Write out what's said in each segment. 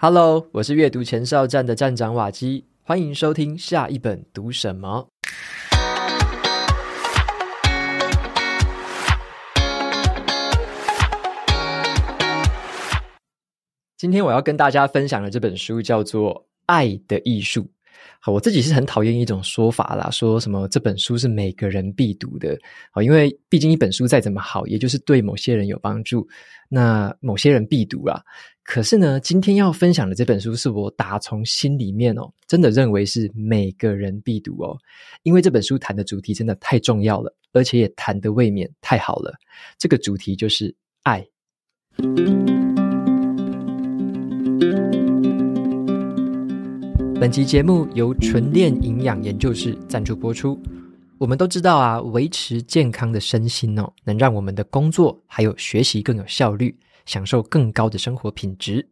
Hello，我是阅读前哨站的站长瓦基，欢迎收听下一本读什么。今天我要跟大家分享的这本书叫做《爱的艺术》。我自己是很讨厌一种说法啦，说什么这本书是每个人必读的。啊，因为毕竟一本书再怎么好，也就是对某些人有帮助，那某些人必读啊。可是呢，今天要分享的这本书是我打从心里面哦，真的认为是每个人必读哦，因为这本书谈的主题真的太重要了，而且也谈的未免太好了。这个主题就是爱。本期节目由纯恋营养研究室赞助播出。我们都知道啊，维持健康的身心哦，能让我们的工作还有学习更有效率。享受更高的生活品质，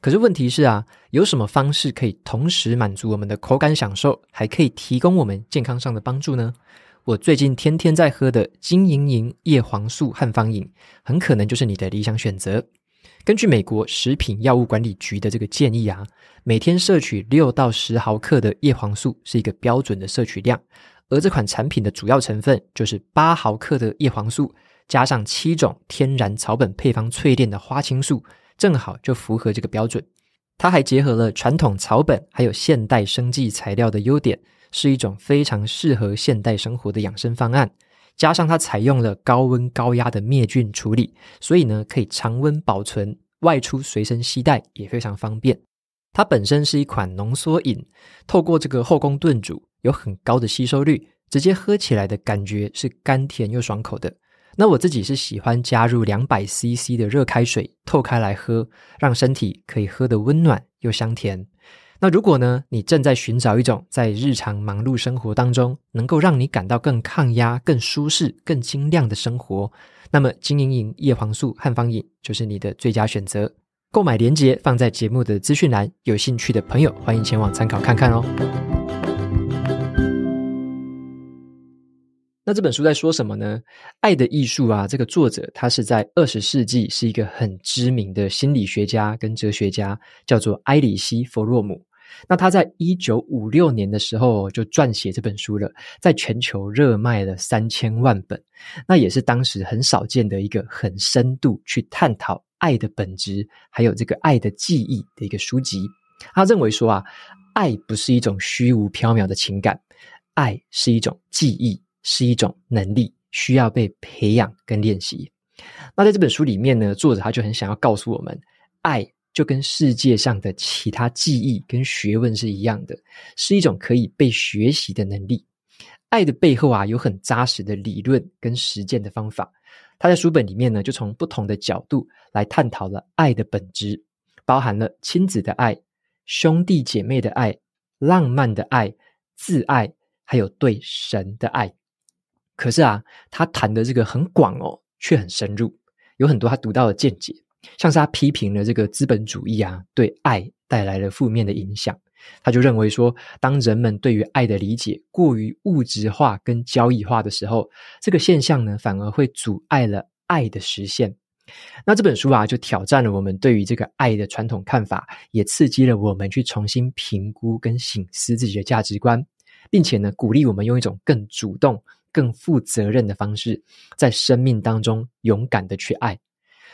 可是问题是啊，有什么方式可以同时满足我们的口感享受，还可以提供我们健康上的帮助呢？我最近天天在喝的金莹莹叶黄素汉方饮，很可能就是你的理想选择。根据美国食品药物管理局的这个建议啊，每天摄取六到十毫克的叶黄素是一个标准的摄取量，而这款产品的主要成分就是八毫克的叶黄素。加上七种天然草本配方淬炼的花青素，正好就符合这个标准。它还结合了传统草本还有现代生技材料的优点，是一种非常适合现代生活的养生方案。加上它采用了高温高压的灭菌处理，所以呢可以常温保存，外出随身携带也非常方便。它本身是一款浓缩饮，透过这个后宫炖煮，有很高的吸收率，直接喝起来的感觉是甘甜又爽口的。那我自己是喜欢加入两百 CC 的热开水，透开来喝，让身体可以喝得温暖又香甜。那如果呢，你正在寻找一种在日常忙碌生活当中，能够让你感到更抗压、更舒适、更精亮的生活，那么金盈盈叶黄素汉方饮就是你的最佳选择。购买链接放在节目的资讯栏，有兴趣的朋友欢迎前往参考看看哦。那这本书在说什么呢？《爱的艺术》啊，这个作者他是在二十世纪是一个很知名的心理学家跟哲学家，叫做埃里希·弗洛姆。那他在一九五六年的时候就撰写这本书了，在全球热卖了三千万本，那也是当时很少见的一个很深度去探讨爱的本质，还有这个爱的记忆的一个书籍。他认为说啊，爱不是一种虚无缥缈的情感，爱是一种记忆。是一种能力，需要被培养跟练习。那在这本书里面呢，作者他就很想要告诉我们：爱就跟世界上的其他记忆跟学问是一样的，是一种可以被学习的能力。爱的背后啊，有很扎实的理论跟实践的方法。他在书本里面呢，就从不同的角度来探讨了爱的本质，包含了亲子的爱、兄弟姐妹的爱、浪漫的爱、自爱，还有对神的爱。可是啊，他谈的这个很广哦，却很深入，有很多他独到的见解。像是他批评了这个资本主义啊，对爱带来了负面的影响。他就认为说，当人们对于爱的理解过于物质化跟交易化的时候，这个现象呢，反而会阻碍了爱的实现。那这本书啊，就挑战了我们对于这个爱的传统看法，也刺激了我们去重新评估跟省思自己的价值观，并且呢，鼓励我们用一种更主动。更负责任的方式，在生命当中勇敢的去爱。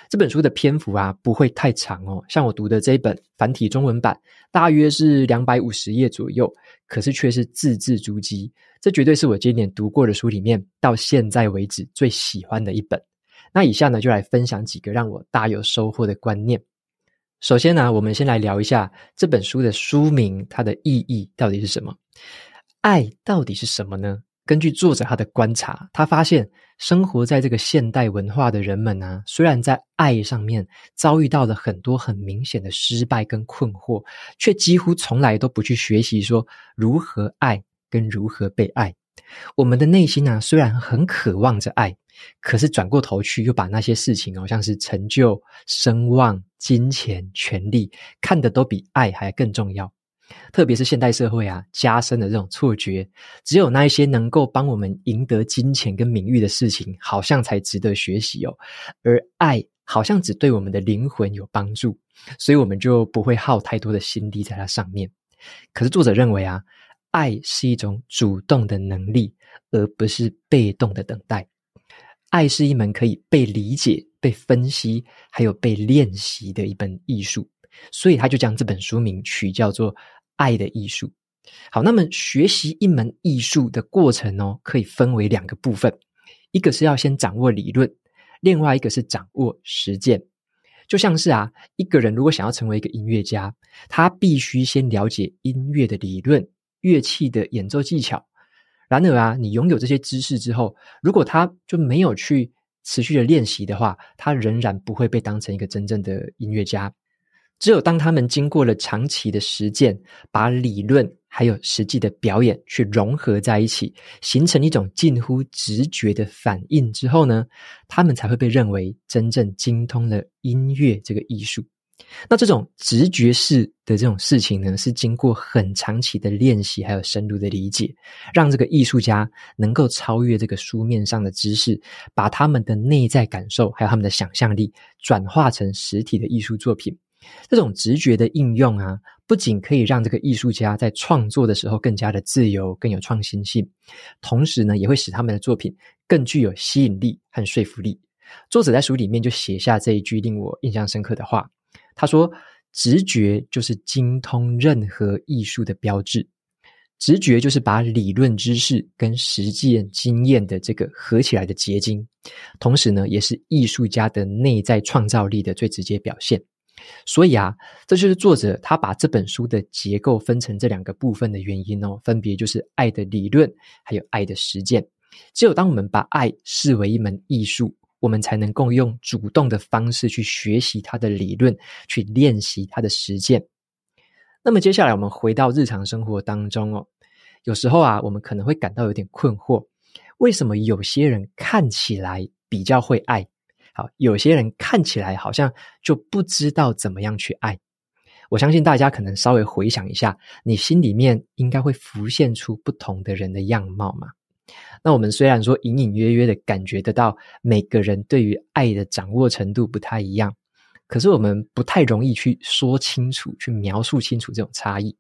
这本书的篇幅啊，不会太长哦。像我读的这一本繁体中文版，大约是两百五十页左右，可是却是字字珠玑。这绝对是我今年读过的书里面到现在为止最喜欢的一本。那以下呢，就来分享几个让我大有收获的观念。首先呢，我们先来聊一下这本书的书名，它的意义到底是什么？爱到底是什么呢？根据作者他的观察，他发现生活在这个现代文化的人们呢，虽然在爱上面遭遇到了很多很明显的失败跟困惑，却几乎从来都不去学习说如何爱跟如何被爱。我们的内心啊，虽然很渴望着爱，可是转过头去又把那些事情，好像是成就、声望、金钱、权利，看得都比爱还更重要。特别是现代社会啊，加深的这种错觉，只有那一些能够帮我们赢得金钱跟名誉的事情，好像才值得学习哦。而爱好像只对我们的灵魂有帮助，所以我们就不会耗太多的心力在它上面。可是作者认为啊，爱是一种主动的能力，而不是被动的等待。爱是一门可以被理解、被分析，还有被练习的一门艺术。所以他就将这本书名取叫做《爱的艺术》。好，那么学习一门艺术的过程哦，可以分为两个部分：一个是要先掌握理论，另外一个是掌握实践。就像是啊，一个人如果想要成为一个音乐家，他必须先了解音乐的理论、乐器的演奏技巧。然而啊，你拥有这些知识之后，如果他就没有去持续的练习的话，他仍然不会被当成一个真正的音乐家。只有当他们经过了长期的实践，把理论还有实际的表演去融合在一起，形成一种近乎直觉的反应之后呢，他们才会被认为真正精通了音乐这个艺术。那这种直觉式的这种事情呢，是经过很长期的练习还有深入的理解，让这个艺术家能够超越这个书面上的知识，把他们的内在感受还有他们的想象力转化成实体的艺术作品。这种直觉的应用啊，不仅可以让这个艺术家在创作的时候更加的自由、更有创新性，同时呢，也会使他们的作品更具有吸引力和说服力。作者在书里面就写下这一句令我印象深刻的话：“他说，直觉就是精通任何艺术的标志，直觉就是把理论知识跟实践经验的这个合起来的结晶，同时呢，也是艺术家的内在创造力的最直接表现。”所以啊，这就是作者他把这本书的结构分成这两个部分的原因哦，分别就是爱的理论还有爱的实践。只有当我们把爱视为一门艺术，我们才能够用主动的方式去学习它的理论，去练习它的实践。那么接下来我们回到日常生活当中哦，有时候啊，我们可能会感到有点困惑，为什么有些人看起来比较会爱？好，有些人看起来好像就不知道怎么样去爱。我相信大家可能稍微回想一下，你心里面应该会浮现出不同的人的样貌嘛。那我们虽然说隐隐约约的感觉得到每个人对于爱的掌握程度不太一样，可是我们不太容易去说清楚、去描述清楚这种差异。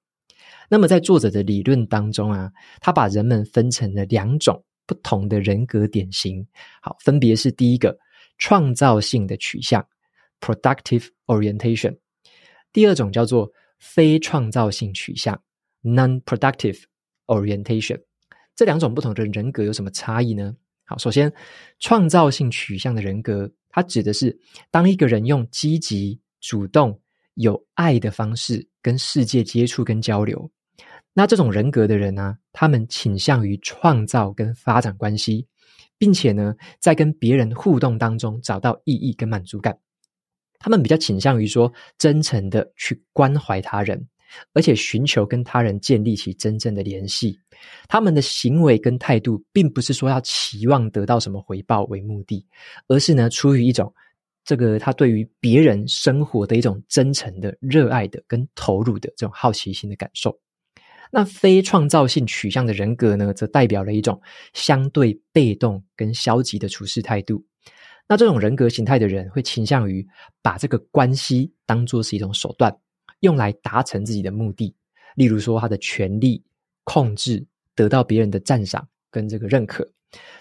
那么在作者的理论当中啊，他把人们分成了两种不同的人格典型。好，分别是第一个。创造性的取向 （productive orientation），第二种叫做非创造性取向 （non-productive orientation）。这两种不同的人格有什么差异呢？好，首先，创造性取向的人格，它指的是当一个人用积极、主动、有爱的方式跟世界接触跟交流，那这种人格的人呢，他们倾向于创造跟发展关系。并且呢，在跟别人互动当中找到意义跟满足感。他们比较倾向于说，真诚的去关怀他人，而且寻求跟他人建立起真正的联系。他们的行为跟态度，并不是说要期望得到什么回报为目的，而是呢，出于一种这个他对于别人生活的一种真诚的、热爱的、跟投入的这种好奇心的感受。那非创造性取向的人格呢，则代表了一种相对被动跟消极的处事态度。那这种人格形态的人，会倾向于把这个关系当做是一种手段，用来达成自己的目的。例如说，他的权力控制，得到别人的赞赏跟这个认可。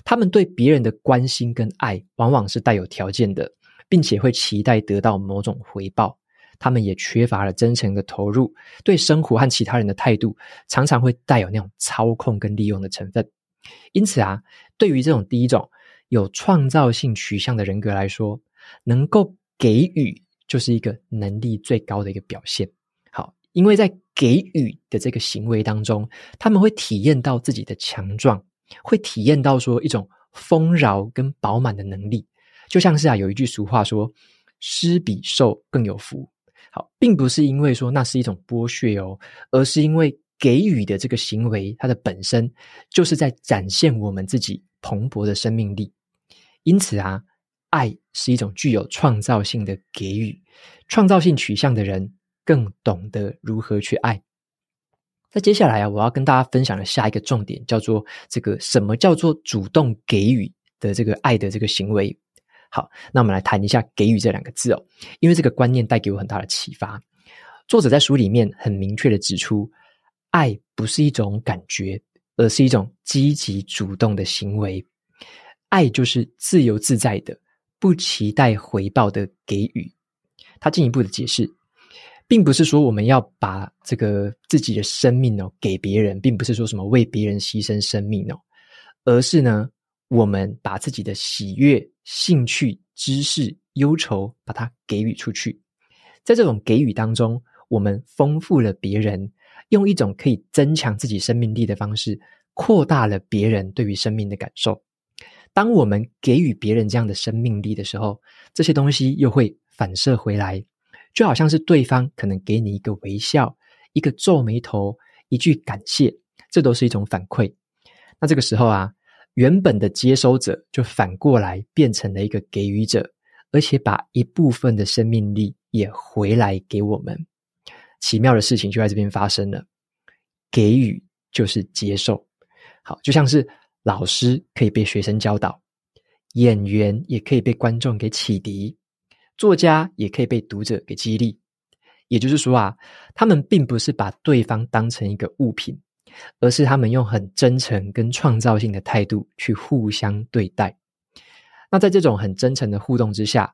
他们对别人的关心跟爱，往往是带有条件的，并且会期待得到某种回报。他们也缺乏了真诚的投入，对生活和其他人的态度常常会带有那种操控跟利用的成分。因此啊，对于这种第一种有创造性取向的人格来说，能够给予就是一个能力最高的一个表现。好，因为在给予的这个行为当中，他们会体验到自己的强壮，会体验到说一种丰饶跟饱满的能力。就像是啊，有一句俗话，说“施比受更有福”。好，并不是因为说那是一种剥削哦，而是因为给予的这个行为，它的本身就是在展现我们自己蓬勃的生命力。因此啊，爱是一种具有创造性的给予，创造性取向的人更懂得如何去爱。那接下来啊，我要跟大家分享的下一个重点叫做这个什么叫做主动给予的这个爱的这个行为。好，那我们来谈一下“给予”这两个字哦，因为这个观念带给我很大的启发。作者在书里面很明确的指出，爱不是一种感觉，而是一种积极主动的行为。爱就是自由自在的、不期待回报的给予。他进一步的解释，并不是说我们要把这个自己的生命哦给别人，并不是说什么为别人牺牲生命哦，而是呢。我们把自己的喜悦、兴趣、知识、忧愁，把它给予出去。在这种给予当中，我们丰富了别人，用一种可以增强自己生命力的方式，扩大了别人对于生命的感受。当我们给予别人这样的生命力的时候，这些东西又会反射回来，就好像是对方可能给你一个微笑、一个皱眉头、一句感谢，这都是一种反馈。那这个时候啊。原本的接收者就反过来变成了一个给予者，而且把一部分的生命力也回来给我们。奇妙的事情就在这边发生了，给予就是接受。好，就像是老师可以被学生教导，演员也可以被观众给启迪，作家也可以被读者给激励。也就是说啊，他们并不是把对方当成一个物品。而是他们用很真诚跟创造性的态度去互相对待。那在这种很真诚的互动之下，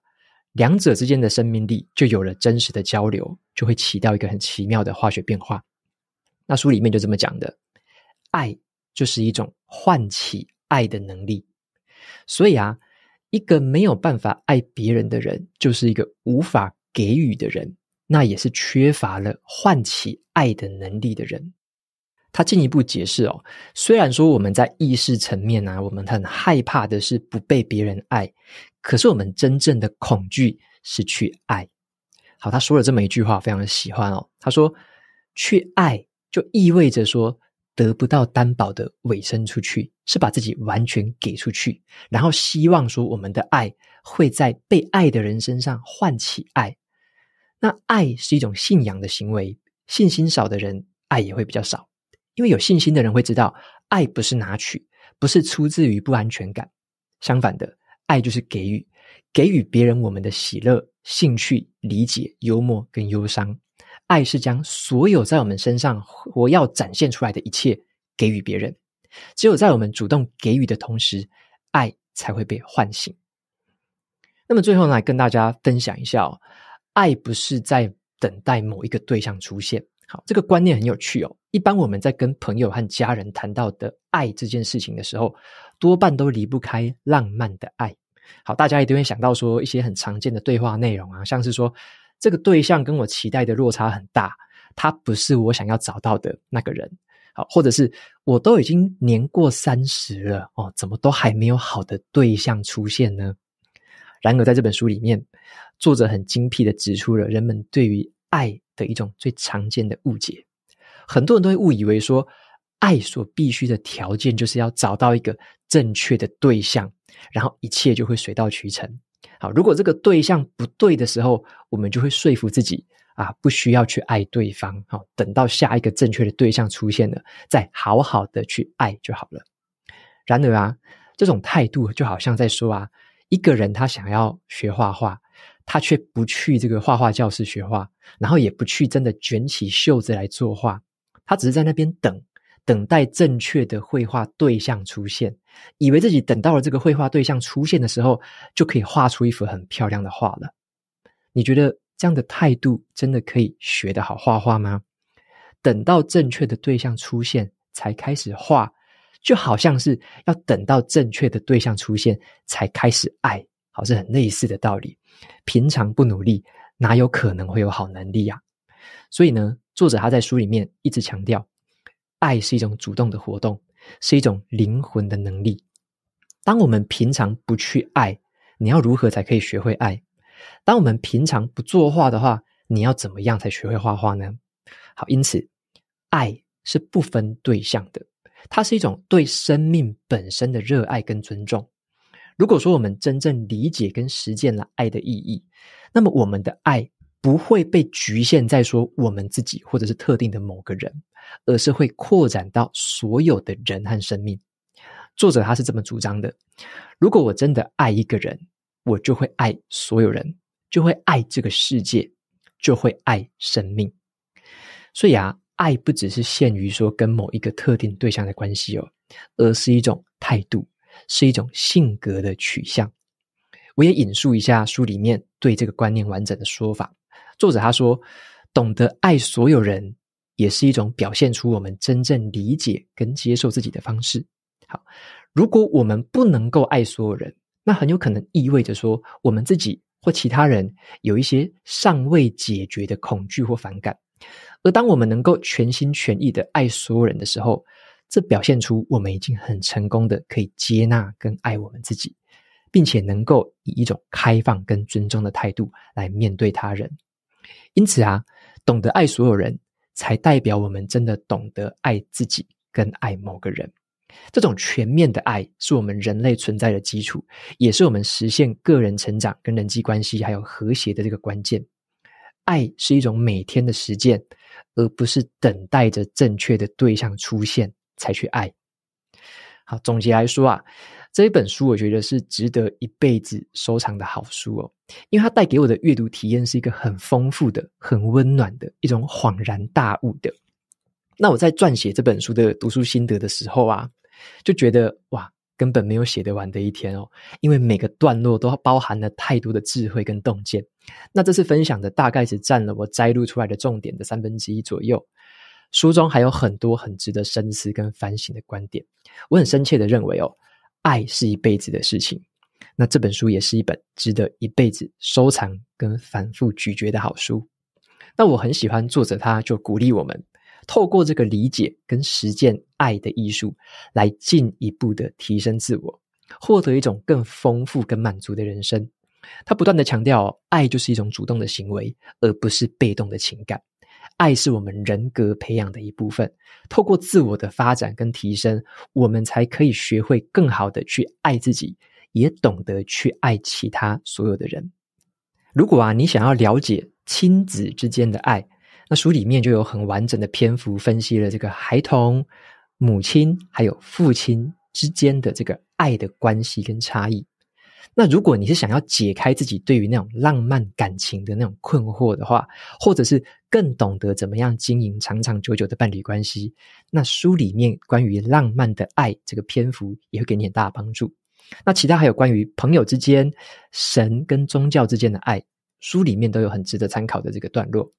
两者之间的生命力就有了真实的交流，就会起到一个很奇妙的化学变化。那书里面就这么讲的：爱就是一种唤起爱的能力。所以啊，一个没有办法爱别人的人，就是一个无法给予的人，那也是缺乏了唤起爱的能力的人。他进一步解释哦，虽然说我们在意识层面啊，我们很害怕的是不被别人爱，可是我们真正的恐惧是去爱。好，他说了这么一句话，非常的喜欢哦。他说，去爱就意味着说得不到担保的委身出去，是把自己完全给出去，然后希望说我们的爱会在被爱的人身上唤起爱。那爱是一种信仰的行为，信心少的人，爱也会比较少。因为有信心的人会知道，爱不是拿取，不是出自于不安全感。相反的，爱就是给予，给予别人我们的喜乐、兴趣、理解、幽默跟忧伤。爱是将所有在我们身上活要展现出来的一切给予别人。只有在我们主动给予的同时，爱才会被唤醒。那么，最后来跟大家分享一下哦，爱不是在等待某一个对象出现。好，这个观念很有趣哦。一般我们在跟朋友和家人谈到的爱这件事情的时候，多半都离不开浪漫的爱。好，大家一定会想到说一些很常见的对话内容啊，像是说这个对象跟我期待的落差很大，他不是我想要找到的那个人。好，或者是我都已经年过三十了哦，怎么都还没有好的对象出现呢？然而，在这本书里面，作者很精辟的指出了人们对于爱。的一种最常见的误解，很多人都会误以为说，爱所必须的条件就是要找到一个正确的对象，然后一切就会水到渠成。好，如果这个对象不对的时候，我们就会说服自己啊，不需要去爱对方。好，等到下一个正确的对象出现了，再好好的去爱就好了。然而啊，这种态度就好像在说啊，一个人他想要学画画。他却不去这个画画教室学画，然后也不去真的卷起袖子来作画。他只是在那边等，等待正确的绘画对象出现，以为自己等到了这个绘画对象出现的时候，就可以画出一幅很漂亮的画了。你觉得这样的态度真的可以学得好画画吗？等到正确的对象出现才开始画，就好像是要等到正确的对象出现才开始爱。好像很类似的道理，平常不努力，哪有可能会有好能力呀？所以呢，作者他在书里面一直强调，爱是一种主动的活动，是一种灵魂的能力。当我们平常不去爱，你要如何才可以学会爱？当我们平常不作画的话，你要怎么样才学会画画呢？好，因此，爱是不分对象的，它是一种对生命本身的热爱跟尊重。如果说我们真正理解跟实践了爱的意义，那么我们的爱不会被局限在说我们自己或者是特定的某个人，而是会扩展到所有的人和生命。作者他是这么主张的：如果我真的爱一个人，我就会爱所有人，就会爱这个世界，就会爱生命。所以啊，爱不只是限于说跟某一个特定对象的关系哦，而是一种态度。是一种性格的取向。我也引述一下书里面对这个观念完整的说法。作者他说：“懂得爱所有人，也是一种表现出我们真正理解跟接受自己的方式。”好，如果我们不能够爱所有人，那很有可能意味着说我们自己或其他人有一些尚未解决的恐惧或反感。而当我们能够全心全意的爱所有人的时候，这表现出我们已经很成功的可以接纳跟爱我们自己，并且能够以一种开放跟尊重的态度来面对他人。因此啊，懂得爱所有人才代表我们真的懂得爱自己跟爱某个人。这种全面的爱是我们人类存在的基础，也是我们实现个人成长跟人际关系还有和谐的这个关键。爱是一种每天的实践，而不是等待着正确的对象出现。才去爱。好，总结来说啊，这一本书我觉得是值得一辈子收藏的好书哦，因为它带给我的阅读体验是一个很丰富、的很温暖的一种恍然大悟的。那我在撰写这本书的读书心得的时候啊，就觉得哇，根本没有写得完的一天哦，因为每个段落都包含了太多的智慧跟洞见。那这次分享的大概只占了我摘录出来的重点的三分之一左右。书中还有很多很值得深思跟反省的观点，我很深切的认为哦，爱是一辈子的事情。那这本书也是一本值得一辈子收藏跟反复咀嚼的好书。那我很喜欢作者，他就鼓励我们透过这个理解跟实践爱的艺术，来进一步的提升自我，获得一种更丰富跟满足的人生。他不断的强调，爱就是一种主动的行为，而不是被动的情感。爱是我们人格培养的一部分。透过自我的发展跟提升，我们才可以学会更好的去爱自己，也懂得去爱其他所有的人。如果啊，你想要了解亲子之间的爱，那书里面就有很完整的篇幅分析了这个孩童、母亲还有父亲之间的这个爱的关系跟差异。那如果你是想要解开自己对于那种浪漫感情的那种困惑的话，或者是更懂得怎么样经营长长久久的伴侣关系，那书里面关于浪漫的爱这个篇幅也会给你很大帮助。那其他还有关于朋友之间、神跟宗教之间的爱，书里面都有很值得参考的这个段落。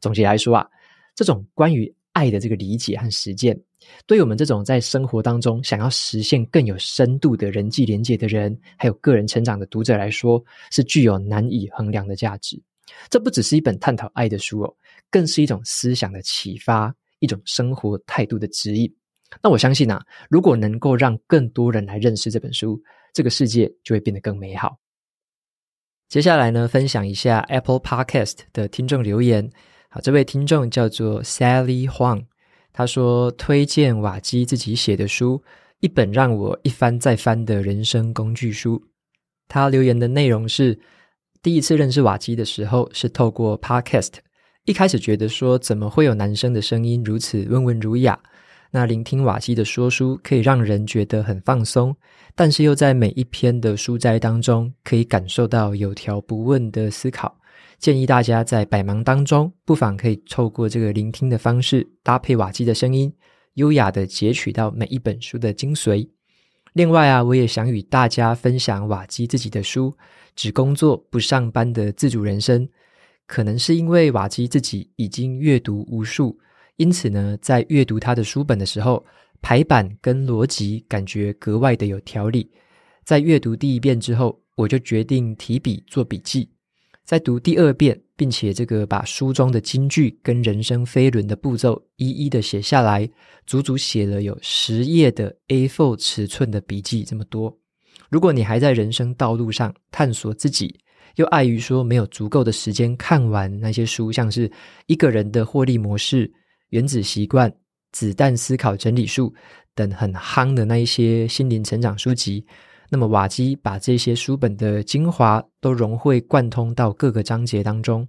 总结来说啊，这种关于爱的这个理解和实践。对我们这种在生活当中想要实现更有深度的人际连接的人，还有个人成长的读者来说，是具有难以衡量的价值。这不只是一本探讨爱的书哦，更是一种思想的启发，一种生活态度的指引。那我相信啊，如果能够让更多人来认识这本书，这个世界就会变得更美好。接下来呢，分享一下 Apple Podcast 的听众留言。好，这位听众叫做 Sally Huang。他说：“推荐瓦基自己写的书，一本让我一翻再翻的人生工具书。”他留言的内容是：第一次认识瓦基的时候，是透过 Podcast。一开始觉得说，怎么会有男生的声音如此温文儒雅？那聆听瓦基的说书，可以让人觉得很放松，但是又在每一篇的书斋当中，可以感受到有条不紊的思考。建议大家在百忙当中，不妨可以透过这个聆听的方式，搭配瓦基的声音，优雅的截取到每一本书的精髓。另外啊，我也想与大家分享瓦基自己的书《只工作不上班的自主人生》。可能是因为瓦基自己已经阅读无数，因此呢，在阅读他的书本的时候，排版跟逻辑感觉格外的有条理。在阅读第一遍之后，我就决定提笔做笔记。再读第二遍，并且这个把书中的金句跟人生飞轮的步骤一一的写下来，足足写了有十页的 A4 尺寸的笔记。这么多，如果你还在人生道路上探索自己，又碍于说没有足够的时间看完那些书，像是《一个人的获利模式》《原子习惯》《子弹思考》《整理术》等很夯的那一些心灵成长书籍。那么瓦基把这些书本的精华都融会贯通到各个章节当中，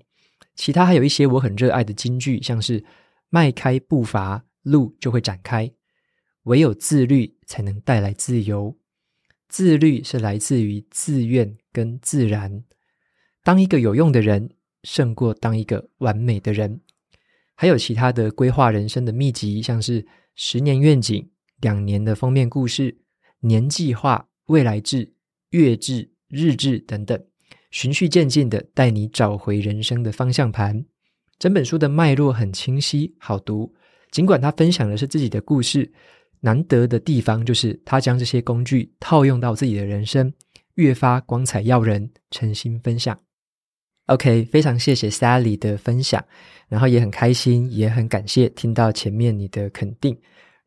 其他还有一些我很热爱的金句，像是“迈开步伐，路就会展开”，“唯有自律才能带来自由”，“自律是来自于自愿跟自然”。当一个有用的人胜过当一个完美的人，还有其他的规划人生的秘籍，像是十年愿景、两年的封面故事、年计划。未来志、月志、日志等等，循序渐进的带你找回人生的方向盘。整本书的脉络很清晰，好读。尽管他分享的是自己的故事，难得的地方就是他将这些工具套用到自己的人生，越发光彩耀人，诚心分享。OK，非常谢谢 s a a l y 的分享，然后也很开心，也很感谢听到前面你的肯定。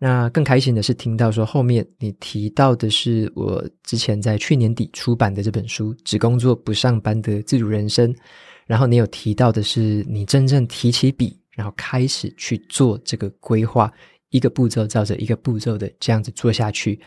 那更开心的是听到说后面你提到的是我之前在去年底出版的这本书《只工作不上班的自主人生》，然后你有提到的是你真正提起笔，然后开始去做这个规划，一个步骤照着一个步骤的这样子做下去。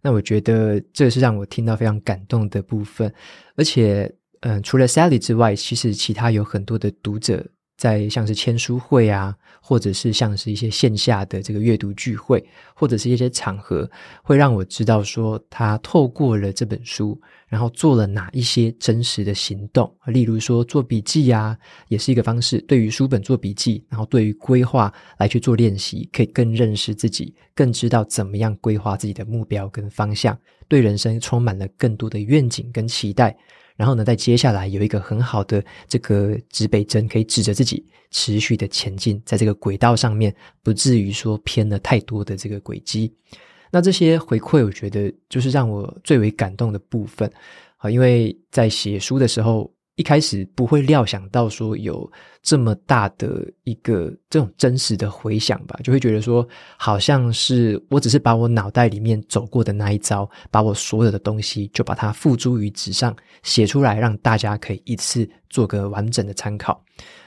那我觉得这是让我听到非常感动的部分，而且，嗯，除了 Sally 之外，其实其他有很多的读者。在像是签书会啊，或者是像是一些线下的这个阅读聚会，或者是一些场合，会让我知道说他透过了这本书，然后做了哪一些真实的行动。例如说做笔记啊，也是一个方式。对于书本做笔记，然后对于规划来去做练习，可以更认识自己，更知道怎么样规划自己的目标跟方向，对人生充满了更多的愿景跟期待。然后呢，在接下来有一个很好的这个指北针，可以指着自己持续的前进，在这个轨道上面，不至于说偏了太多的这个轨迹。那这些回馈，我觉得就是让我最为感动的部分啊，因为在写书的时候。一开始不会料想到说有这么大的一个这种真实的回想吧，就会觉得说好像是我只是把我脑袋里面走过的那一招，把我所有的东西就把它付诸于纸上写出来，让大家可以一次做个完整的参考。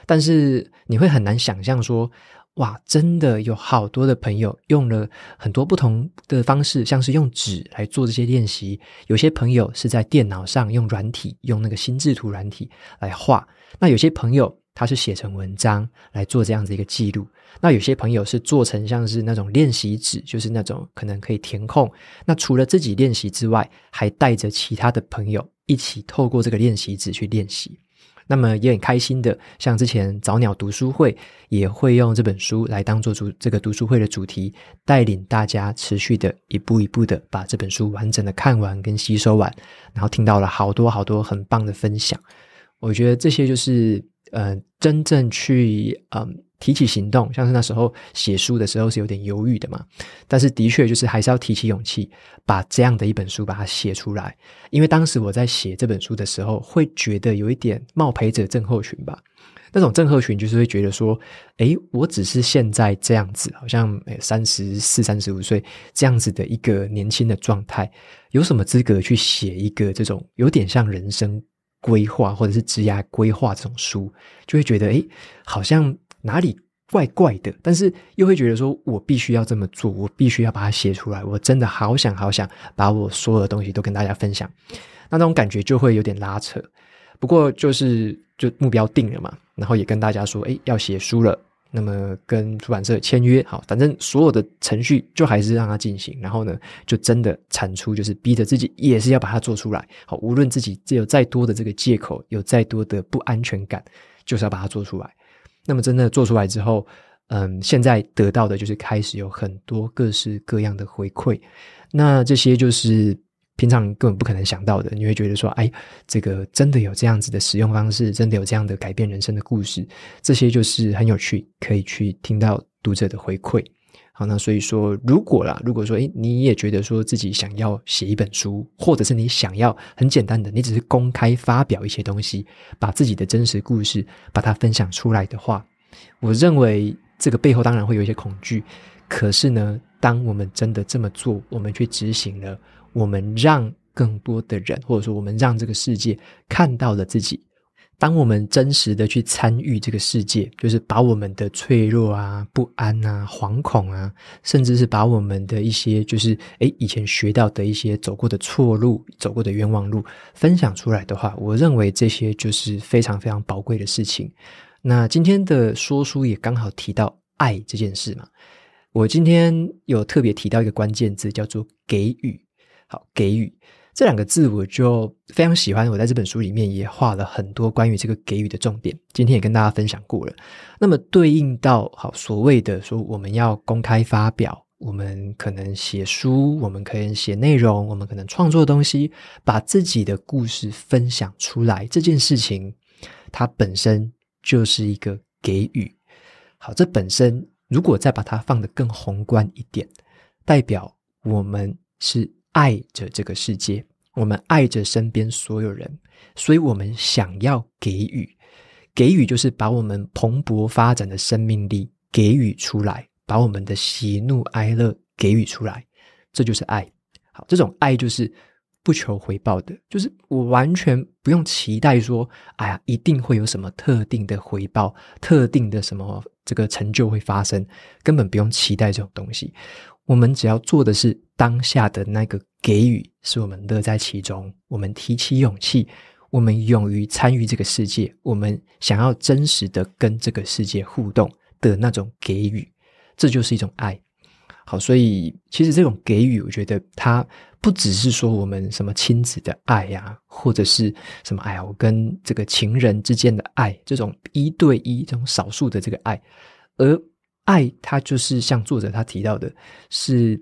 但是你会很难想象说。哇，真的有好多的朋友用了很多不同的方式，像是用纸来做这些练习。有些朋友是在电脑上用软体，用那个心智图软体来画。那有些朋友他是写成文章来做这样子一个记录。那有些朋友是做成像是那种练习纸，就是那种可能可以填空。那除了自己练习之外，还带着其他的朋友一起透过这个练习纸去练习。那么也很开心的，像之前早鸟读书会也会用这本书来当做主这个读书会的主题，带领大家持续的一步一步的把这本书完整的看完跟吸收完，然后听到了好多好多很棒的分享。我觉得这些就是。呃，真正去嗯提起行动，像是那时候写书的时候是有点犹豫的嘛，但是的确就是还是要提起勇气，把这样的一本书把它写出来。因为当时我在写这本书的时候，会觉得有一点冒牌者症候群吧。那种症候群就是会觉得说，诶，我只是现在这样子，好像三十四、三十五岁这样子的一个年轻的状态，有什么资格去写一个这种有点像人生？规划或者是职业规划这种书，就会觉得诶，好像哪里怪怪的，但是又会觉得说我必须要这么做，我必须要把它写出来，我真的好想好想把我所有的东西都跟大家分享，那那种感觉就会有点拉扯。不过就是就目标定了嘛，然后也跟大家说，诶，要写书了。那么跟出版社签约，好，反正所有的程序就还是让它进行，然后呢，就真的产出，就是逼着自己也是要把它做出来，好，无论自己有再多的这个借口，有再多的不安全感，就是要把它做出来。那么真的做出来之后，嗯，现在得到的就是开始有很多各式各样的回馈，那这些就是。平常根本不可能想到的，你会觉得说：“哎，这个真的有这样子的使用方式，真的有这样的改变人生的故事，这些就是很有趣，可以去听到读者的回馈。”好，那所以说，如果啦，如果说哎，你也觉得说自己想要写一本书，或者是你想要很简单的，你只是公开发表一些东西，把自己的真实故事把它分享出来的话，我认为这个背后当然会有一些恐惧，可是呢，当我们真的这么做，我们去执行了。我们让更多的人，或者说我们让这个世界看到了自己。当我们真实的去参与这个世界，就是把我们的脆弱啊、不安啊、惶恐啊，甚至是把我们的一些就是诶以前学到的一些走过的错路、走过的冤枉路分享出来的话，我认为这些就是非常非常宝贵的事情。那今天的说书也刚好提到爱这件事嘛，我今天有特别提到一个关键字，叫做给予。好，给予这两个字我就非常喜欢。我在这本书里面也画了很多关于这个给予的重点，今天也跟大家分享过了。那么对应到好所谓的说，我们要公开发表，我们可能写书，我们可以写内容，我们可能创作东西，把自己的故事分享出来这件事情，它本身就是一个给予。好，这本身如果再把它放得更宏观一点，代表我们是。爱着这个世界，我们爱着身边所有人，所以我们想要给予，给予就是把我们蓬勃发展的生命力给予出来，把我们的喜怒哀乐给予出来，这就是爱。好，这种爱就是不求回报的，就是我完全不用期待说，哎呀，一定会有什么特定的回报、特定的什么这个成就会发生，根本不用期待这种东西。我们只要做的是当下的那个给予，是我们乐在其中。我们提起勇气，我们勇于参与这个世界，我们想要真实的跟这个世界互动的那种给予，这就是一种爱。好，所以其实这种给予，我觉得它不只是说我们什么亲子的爱呀，或者是什么爱、呀，我跟这个情人之间的爱，这种一对一、这种少数的这个爱，而。爱，它就是像作者他提到的，是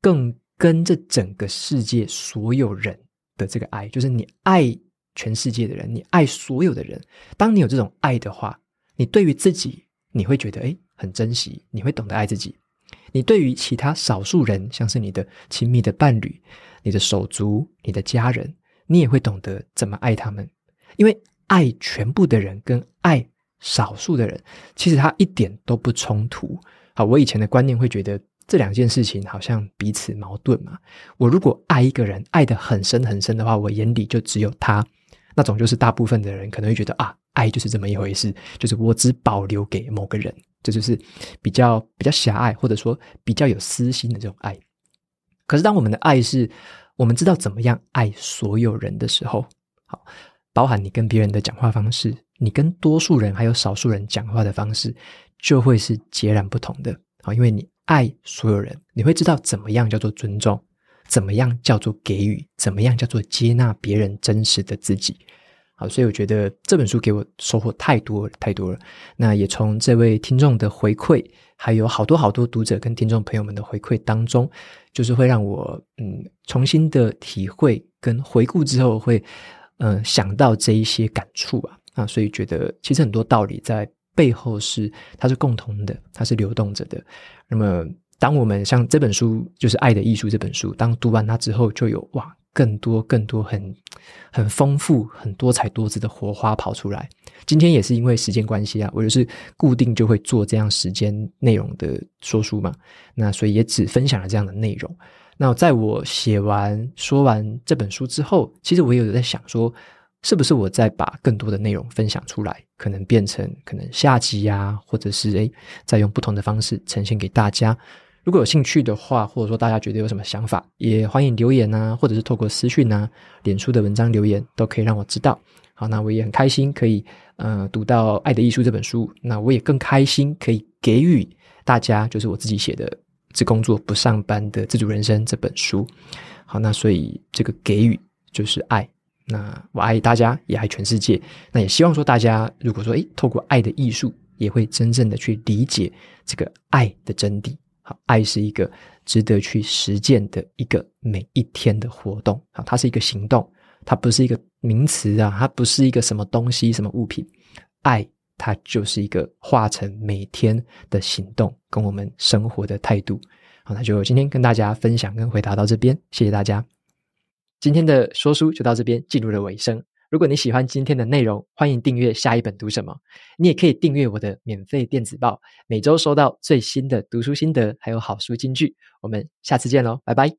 更跟这整个世界所有人的这个爱，就是你爱全世界的人，你爱所有的人。当你有这种爱的话，你对于自己，你会觉得哎，很珍惜，你会懂得爱自己。你对于其他少数人，像是你的亲密的伴侣、你的手足、你的家人，你也会懂得怎么爱他们，因为爱全部的人跟爱。少数的人其实他一点都不冲突好，我以前的观念会觉得这两件事情好像彼此矛盾嘛。我如果爱一个人爱的很深很深的话，我眼里就只有他，那种就是大部分的人可能会觉得啊，爱就是这么一回事，就是我只保留给某个人，这就是比较比较狭隘或者说比较有私心的这种爱。可是当我们的爱是我们知道怎么样爱所有人的时候，好，包含你跟别人的讲话方式。你跟多数人还有少数人讲话的方式就会是截然不同的啊！因为你爱所有人，你会知道怎么样叫做尊重，怎么样叫做给予，怎么样叫做接纳别人真实的自己好，所以我觉得这本书给我收获太多太多了。那也从这位听众的回馈，还有好多好多读者跟听众朋友们的回馈当中，就是会让我嗯重新的体会跟回顾之后，会嗯想到这一些感触吧。啊，所以觉得其实很多道理在背后是它是共同的，它是流动着的。那么，当我们像这本书就是《爱的艺术》这本书，当读完它之后，就有哇，更多更多很很丰富、很多彩多姿的火花跑出来。今天也是因为时间关系啊，我就是固定就会做这样时间内容的说书嘛。那所以也只分享了这样的内容。那在我写完、说完这本书之后，其实我也有在想说。是不是我再把更多的内容分享出来，可能变成可能下集呀，或者是诶，再用不同的方式呈现给大家？如果有兴趣的话，或者说大家觉得有什么想法，也欢迎留言呐，或者是透过私讯呐、脸书的文章留言，都可以让我知道。好，那我也很开心可以呃读到《爱的艺术》这本书，那我也更开心可以给予大家，就是我自己写的《只工作不上班的自主人生》这本书。好，那所以这个给予就是爱。那我爱大家，也爱全世界。那也希望说，大家如果说，哎，透过爱的艺术，也会真正的去理解这个爱的真谛。好，爱是一个值得去实践的一个每一天的活动。好，它是一个行动，它不是一个名词啊，它不是一个什么东西、什么物品。爱，它就是一个化成每天的行动，跟我们生活的态度。好，那就今天跟大家分享跟回答到这边，谢谢大家。今天的说书就到这边进入了尾声。如果你喜欢今天的内容，欢迎订阅下一本读什么。你也可以订阅我的免费电子报，每周收到最新的读书心得还有好书金句。我们下次见喽，拜拜。